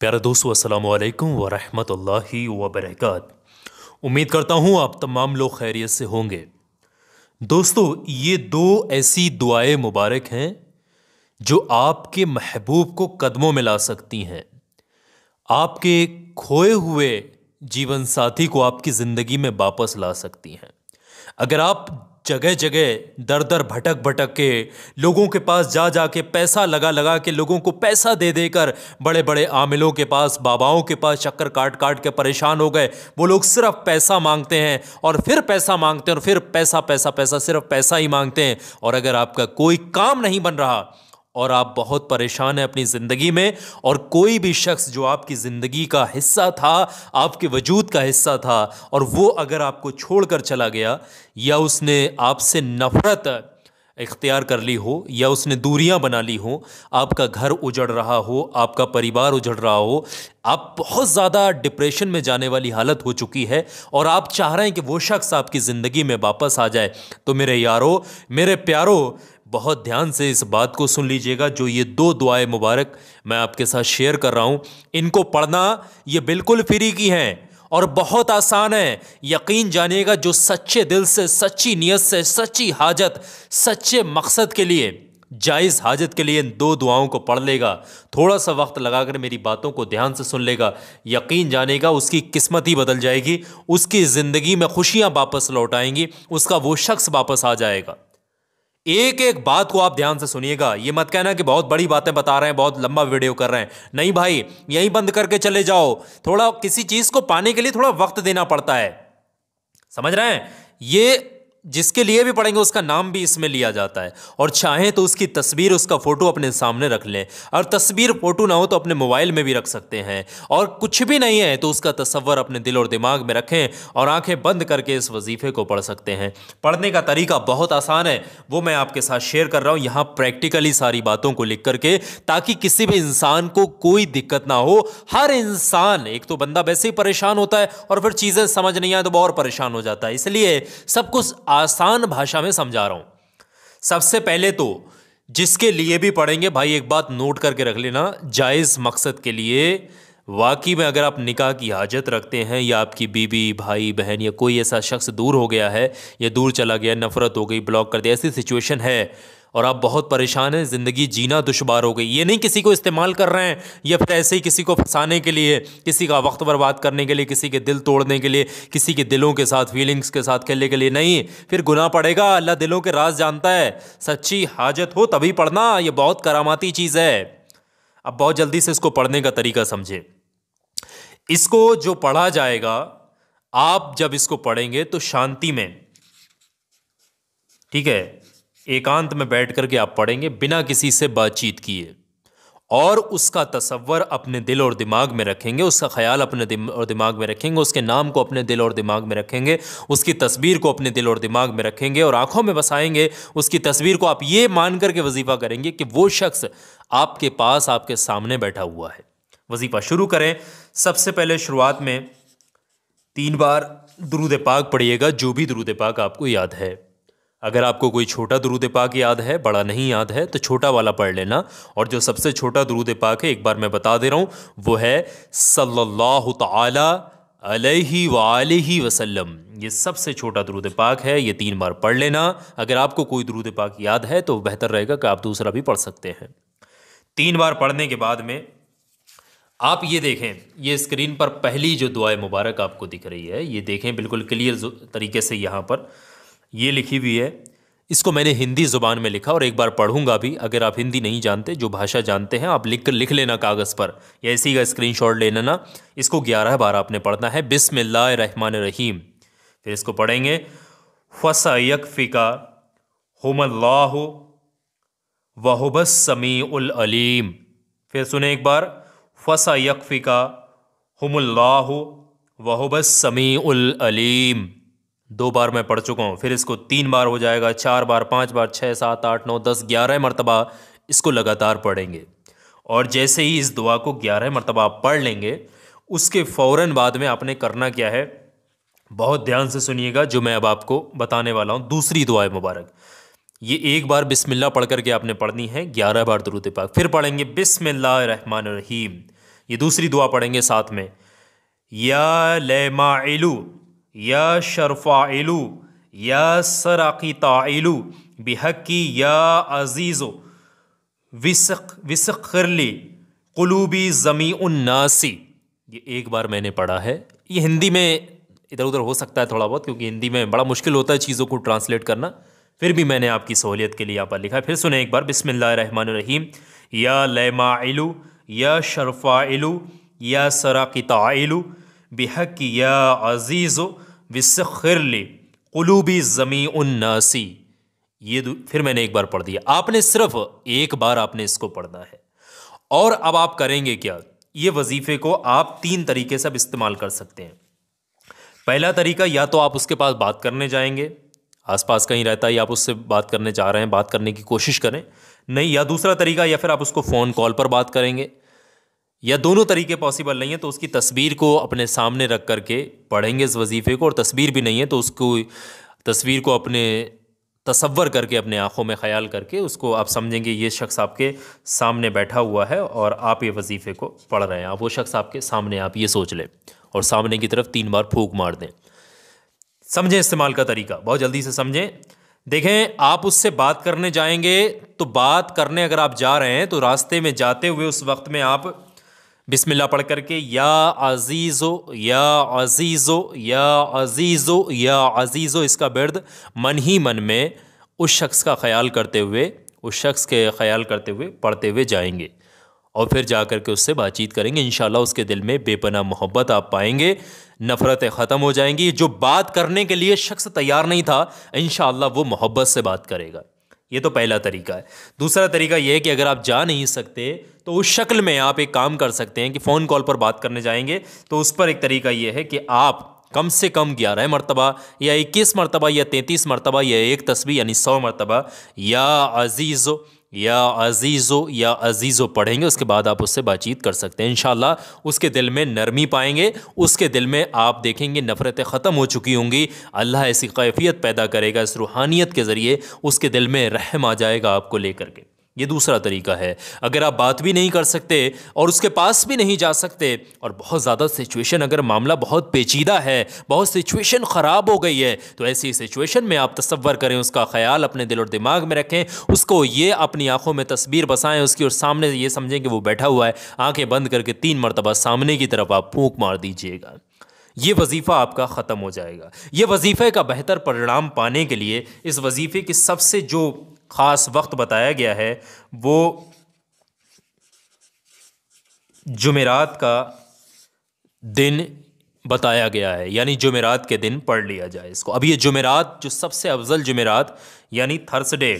प्यारे दोस्तों अस्सलाम वालेकुम व रहमतुल्लाहि व बरकात उम्मीद करता हूँ आप तमाम लोग खैरियत से होंगे दोस्तों ये दो ऐसी दुआएं मुबारक हैं जो आपके महबूब को कदमों में ला सकती हैं आपके खोए हुए जीवन साथी को आपकी ज़िंदगी में वापस ला सकती हैं अगर आप जगह जगह दर दर भटक भटक के लोगों के पास जा जा के पैसा लगा लगा के लोगों को पैसा दे देकर बड़े बड़े आमिलों के पास बाबाओं के पास चक्कर काट काट के परेशान हो गए वो लोग सिर्फ पैसा मांगते हैं और फिर पैसा मांगते हैं और फिर पैसा पैसा पैसा सिर्फ पैसा ही मांगते हैं और अगर आपका कोई काम नहीं बन रहा और आप बहुत परेशान हैं अपनी ज़िंदगी में और कोई भी शख्स जो आपकी ज़िंदगी का हिस्सा था आपके वजूद का हिस्सा था और वो अगर आपको छोड़कर चला गया या उसने आपसे नफ़रत इख्तियार कर ली हो या उसने दूरियां बना ली हो आपका घर उजड़ रहा हो आपका परिवार उजड़ रहा हो आप बहुत ज़्यादा डिप्रेशन में जाने वाली हालत हो चुकी है और आप चाह रहे हैं कि वो शख्स आपकी ज़िंदगी में वापस आ जाए तो मेरे यारों मेरे प्यारों बहुत ध्यान से इस बात को सुन लीजिएगा जो ये दो दुआएं मुबारक मैं आपके साथ शेयर कर रहा हूँ इनको पढ़ना ये बिल्कुल फ्री की हैं और बहुत आसान है यकीन जानिएगा जो सच्चे दिल से सच्ची नीयत से सच्ची हाजत सच्चे मकसद के लिए जायज़ हाजत के लिए इन दो दुआओं को पढ़ लेगा थोड़ा सा वक्त लगाकर मेरी बातों को ध्यान से सुन लेगा यकीन जानेगा उसकी किस्मत ही बदल जाएगी उसकी ज़िंदगी में खुशियाँ वापस लौट आएंगी उसका वो शख्स वापस आ जाएगा एक एक बात को आप ध्यान से सुनिएगा ये मत कहना कि बहुत बड़ी बातें बता रहे हैं बहुत लंबा वीडियो कर रहे हैं नहीं भाई यहीं बंद करके चले जाओ थोड़ा किसी चीज को पाने के लिए थोड़ा वक्त देना पड़ता है समझ रहे हैं ये जिसके लिए भी पढ़ेंगे उसका नाम भी इसमें लिया जाता है और चाहें तो उसकी तस्वीर उसका फ़ोटो अपने सामने रख लें और तस्वीर फ़ोटो ना हो तो अपने मोबाइल में भी रख सकते हैं और कुछ भी नहीं है तो उसका तस्वर अपने दिल और दिमाग में रखें और आंखें बंद करके इस वजीफे को पढ़ सकते हैं पढ़ने का तरीका बहुत आसान है वो मैं आपके साथ शेयर कर रहा हूँ यहाँ प्रैक्टिकली सारी बातों को लिख करके ताकि किसी भी इंसान को कोई दिक्कत ना हो हर इंसान एक तो बंदा वैसे ही परेशान होता है और फिर चीज़ें समझ नहीं आए तो और परेशान हो जाता है इसलिए सब कुछ आसान भाषा में समझा रहा हूं सबसे पहले तो जिसके लिए भी पढ़ेंगे भाई एक बात नोट करके रख लेना जायज़ मकसद के लिए वाकई में अगर आप निकाह की हाजत रखते हैं या आपकी बीबी भाई बहन या कोई ऐसा शख्स दूर हो गया है या दूर चला गया नफ़रत हो गई ब्लॉक कर दिया ऐसी सिचुएशन है और आप बहुत परेशान हैं ज़िंदगी जीना दुशवार हो गई ये नहीं किसी को इस्तेमाल कर रहे हैं या फिर ऐसे ही किसी को फंसाने के लिए किसी का वक्त बर्बाद करने के लिए किसी के दिल तोड़ने के लिए किसी के दिलों के साथ फीलिंग्स के साथ खेलने के लिए नहीं फिर गुना पड़ेगा अल्लाह दिलों के राज जानता है सच्ची हाजत हो तभी पढ़ना ये बहुत करामाती चीज़ है अब बहुत जल्दी से इसको पढ़ने का तरीका समझें इसको जो पढ़ा जाएगा आप जब इसको पढ़ेंगे तो शांति में ठीक है एकांत में बैठ कर के आप पढ़ेंगे बिना किसी से बातचीत किए और उसका तस्वर अपने दिल और दिमाग में रखेंगे उसका ख्याल अपने दिम और दिमाग में रखेंगे उसके नाम को अपने दिल और दिमाग में रखेंगे उसकी तस्वीर को अपने दिल और दिमाग में रखेंगे और आंखों में बसाएंगे उसकी तस्वीर को आप ये मान करके वजीफ़ा करेंगे कि वो शख्स आपके पास आपके सामने बैठा हुआ है वजीफ़ा शुरू करें सबसे पहले शुरुआत में तीन बार दरूद पाक पढ़िएगा जो भी दरूद पाक आपको याद है अगर आपको कोई छोटा दुरूद पाक याद है बड़ा नहीं याद है तो छोटा वाला पढ़ लेना और जो सबसे छोटा दरूद पाक है एक बार मैं बता दे रहा हूँ वो है सल्लल्लाहु ताला अलैहि वालही वसल्लम ये सबसे छोटा दरूद पाक है ये तीन बार पढ़ लेना अगर आपको कोई दुरूद पाक याद है तो बेहतर रहेगा कि आप दूसरा भी पढ़ सकते हैं तीन बार पढ़ने के बाद में आप ये देखें ये स्क्रीन पर पहली जो दुआ मुबारक आपको दिख रही है ये देखें बिल्कुल क्लियर तरीके से यहाँ पर ये लिखी हुई है इसको मैंने हिंदी ज़ुबान में लिखा और एक बार पढ़ूंगा भी अगर आप हिंदी नहीं जानते जो भाषा जानते हैं आप लिख कर लिख लेना कागज़ पर या इसी का स्क्रीनशॉट शॉट लेना इसको ग्यारह बार आपने पढ़ना है बिसमिल्लाहमान रहीम फिर इसको पढ़ेंगे फसयक फ़िका हमल्लाह वहबस समी अलीम फिर सुने एक बार फसयक फ़िका हमल्लाह वहबस समी उलअलीम दो बार मैं पढ़ चुका हूँ फिर इसको तीन बार हो जाएगा चार बार पाँच बार छः सात आठ नौ दस ग्यारह मरतबा इसको लगातार पढ़ेंगे और जैसे ही इस दुआ को ग्यारह मरतबा आप पढ़ लेंगे उसके फ़ौर बाद में आपने करना क्या है बहुत ध्यान से सुनिएगा जो मैं अब आपको बताने वाला हूँ दूसरी दुआ मुबारक ये एक बार बिसमिल्ला पढ़ करके आपने पढ़नी है ग्यारह बार दुरुद पाक फिर पढ़ेंगे बिस्मिल्लाह रहमान रहीम ये दूसरी दुआ पढ़ेंगे साथ में या लेमा या शरफ़ाइलू या सराकी ताइलू बेहकी या अजीज़ो विसक विसखरली कुलूबी ज़मी उन्नासी ये एक बार मैंने पढ़ा है ये हिंदी में इधर उधर हो सकता है थोड़ा बहुत क्योंकि हिंदी में बड़ा मुश्किल होता है चीज़ों को ट्रांसलेट करना फिर भी मैंने आपकी सहूलियत के लिए यहाँ पर लिखा है फिर सुने एक बार बिसमिल्ल रहीम या लमाइलू या शरफ़ाइलू या सराकिताइलू बेहक या अजीज़ो विसखिरली कुलूबी ज़मी उन्नासी ये फिर मैंने एक बार पढ़ दिया आपने सिर्फ एक बार आपने इसको पढ़ना है और अब आप करेंगे क्या ये वजीफे को आप तीन तरीके से अब इस्तेमाल कर सकते हैं पहला तरीका या तो आप उसके पास बात करने जाएंगे आसपास कहीं रहता है या आप उससे बात करने जा रहे हैं बात करने की कोशिश करें नहीं या दूसरा तरीका या फिर आप उसको फ़ोन कॉल पर बात करेंगे या दोनों तरीके पॉसिबल नहीं है तो उसकी तस्वीर को अपने सामने रख करके पढ़ेंगे इस वजीफ़े को और तस्वीर भी नहीं है तो उसको तस्वीर को अपने तसवर करके अपने आँखों में ख्याल करके उसको आप समझेंगे ये शख्स आपके सामने बैठा हुआ है और आप ये वजीफ़े को पढ़ रहे हैं आप वो शख्स आपके सामने आप ये सोच लें और सामने की तरफ तीन बार फूक मार दें समझें इस्तेमाल का तरीका बहुत जल्दी से समझें देखें आप उससे बात करने जाएंगे तो बात करने अगर आप जा रहे हैं तो रास्ते में जाते हुए उस वक्त में आप बिस्मिल्लाह पढ़ करके या अजीज़ो या अजीज़ो या अजीज़ो या अजीज़ो इसका बिरद मन ही मन में उस शख्स का ख्याल करते हुए उस शख्स के ख्याल करते हुए पढ़ते हुए जाएंगे और फिर जा कर के उससे बातचीत करेंगे इन उसके दिल में बेपना मोहब्बत आप पाएंगे नफ़रतें ख़त्म हो जाएंगी जो बात करने के लिए शख्स तैयार नहीं था इन वो मोहब्बत से बात करेगा ये तो पहला तरीका है दूसरा तरीका यह है कि अगर आप जा नहीं सकते तो उस शक्ल में आप एक काम कर सकते हैं कि फ़ोन कॉल पर बात करने जाएंगे तो उस पर एक तरीका ये है कि आप कम से कम ग्यारह मरतबा या इक्कीस मरतबा या तैंतीस मरतबा या एक तस्वीर यानी सौ मरतबा या अजीज़ो या अजीज़ो या अजीज़ो पढ़ेंगे उसके बाद आप उससे बातचीत कर सकते हैं इन उसके दिल में नरमी पाएंगे उसके दिल में आप देखेंगे नफ़रतें ख़त्म हो चुकी होंगी अल्लाह ऐसी कैफियत पैदा करेगा इस रूहानियत के ज़रिए उसके दिल में रहम आ जाएगा आपको लेकर के ये दूसरा तरीका है अगर आप बात भी नहीं कर सकते और उसके पास भी नहीं जा सकते और बहुत ज़्यादा सिचुएशन अगर मामला बहुत पेचीदा है बहुत सिचुएशन ख़राब हो गई है तो ऐसी सिचुएशन में आप तस्वर करें उसका ख्याल अपने दिल और दिमाग में रखें उसको ये अपनी आंखों में तस्वीर बसाएं उसकी और सामने ये समझें कि वो बैठा हुआ है आंखें बंद करके तीन मरतबा सामने की तरफ आप फूक मार दीजिएगा ये वजीफ़ा आपका ख़त्म हो जाएगा ये वजीफ़े का बेहतर परिणाम पाने के लिए इस वजीफ़े की सबसे जो ख़ास वक्त बताया गया है वो जुमेरात का दिन बताया गया है यानी जुमेरात के दिन पढ़ लिया जाए इसको अब ये जुमेरात जो सबसे अफजल जुमेरात यानी थर्सडे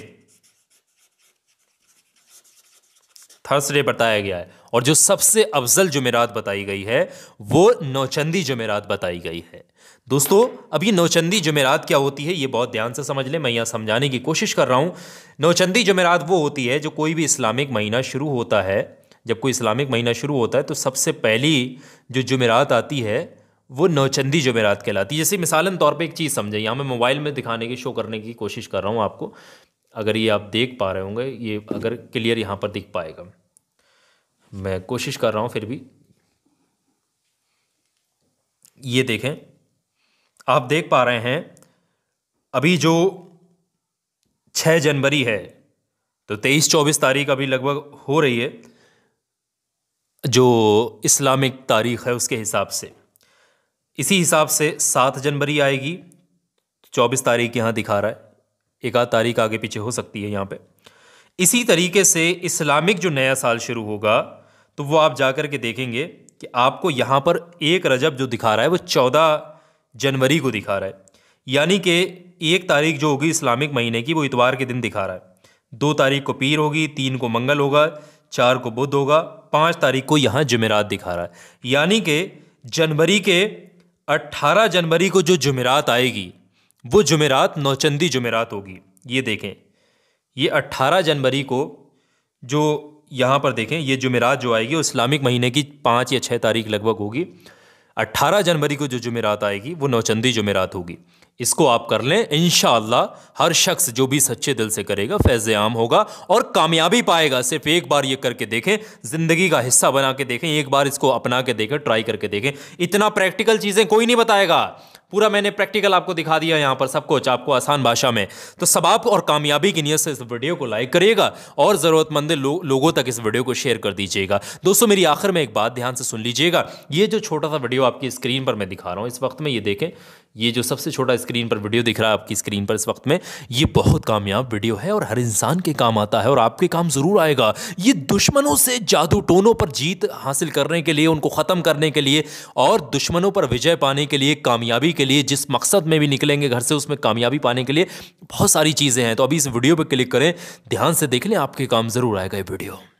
थर्सडे बताया गया है और जो सबसे अफजल जुमेरात बताई गई है वो नौचंदी जुमेरात बताई गई है दोस्तों अब ये नौचंदी जुमेरात क्या होती है ये बहुत ध्यान से समझ लें मैं यहाँ समझाने की कोशिश कर रहा हूँ नौचंदी जुमेरात वो होती है जो कोई भी इस्लामिक महीना शुरू होता है जब कोई इस्लामिक महीना शुरू होता है तो सबसे पहली जो जुमेरात आती है वो नौचंदी जुमेरात कहलाती है जैसे मिसालन तौर पे एक चीज़ समझे यहाँ मैं मोबाइल में दिखाने की शो करने की कोशिश कर रहा हूँ आपको अगर ये आप देख पा रहे होंगे ये अगर क्लियर यहाँ पर दिख पाएगा मैं कोशिश कर रहा हूँ फिर भी ये देखें आप देख पा रहे हैं अभी जो छः जनवरी है तो तेईस चौबीस तारीख अभी लगभग हो रही है जो इस्लामिक तारीख है उसके हिसाब से इसी हिसाब से सात जनवरी आएगी तो चौबीस तारीख यहाँ दिखा रहा है एक आध तारीख आगे पीछे हो सकती है यहाँ पे इसी तरीके से इस्लामिक जो नया साल शुरू होगा तो वो आप जा कर के देखेंगे कि आपको यहाँ पर एक रजब जो दिखा रहा है वो चौदह जनवरी को दिखा रहा है यानी कि एक तारीख जो होगी इस्लामिक महीने की वो इतवार के दिन दिखा रहा है दो तारीख को पीर होगी तीन को मंगल होगा चार को बुध होगा पाँच तारीख को यहाँ जमेरात दिखा रहा है यानी कि जनवरी के 18 जनवरी को जो जुमेरात आएगी वो जुमेरात नौचंदी जुमेरात होगी ये देखें ये 18 जनवरी को जो यहाँ पर देखें ये जुमेरात जो आएगी वो इस्लामिक महीने की पाँच या छः तारीख लगभग होगी 18 जनवरी को जो जुमेरात आएगी वो नौचंदी जुमेरात होगी इसको आप कर लें इन हर शख्स जो भी सच्चे दिल से करेगा फैज़ आम होगा और कामयाबी पाएगा सिर्फ एक बार ये करके देखें ज़िंदगी का हिस्सा बना के देखें एक बार इसको अपना के देखें ट्राई करके देखें इतना प्रैक्टिकल चीज़ें कोई नहीं बताएगा पूरा मैंने प्रैक्टिकल आपको दिखा दिया यहाँ पर सब कुछ आपको आसान भाषा में तो आप और कामयाबी की नीयत से इस वीडियो को लाइक करिएगा और ज़रूरतमंद लो, लोगों तक इस वीडियो को शेयर कर दीजिएगा दोस्तों मेरी आखिर में एक बात ध्यान से सुन लीजिएगा ये जो छोटा सा वीडियो आपकी स्क्रीन पर मैं दिखा रहा हूँ इस वक्त में ये देखें ये जो सबसे छोटा स्क्रीन पर वीडियो दिख रहा है आपकी स्क्रीन पर इस वक्त में ये बहुत कामयाब वीडियो है और हर इंसान के काम आता है और आपके काम ज़रूर आएगा ये दुश्मनों से जादू टोनों पर जीत हासिल करने के लिए उनको ख़त्म करने के लिए और दुश्मनों पर विजय पाने के लिए कामयाबी के लिए जिस मकसद में भी निकलेंगे घर से उसमें कामयाबी पाने के लिए बहुत सारी चीज़ें हैं तो अभी इस वीडियो पर क्लिक करें ध्यान से देख लें आपके काम ज़रूर आएगा ये वीडियो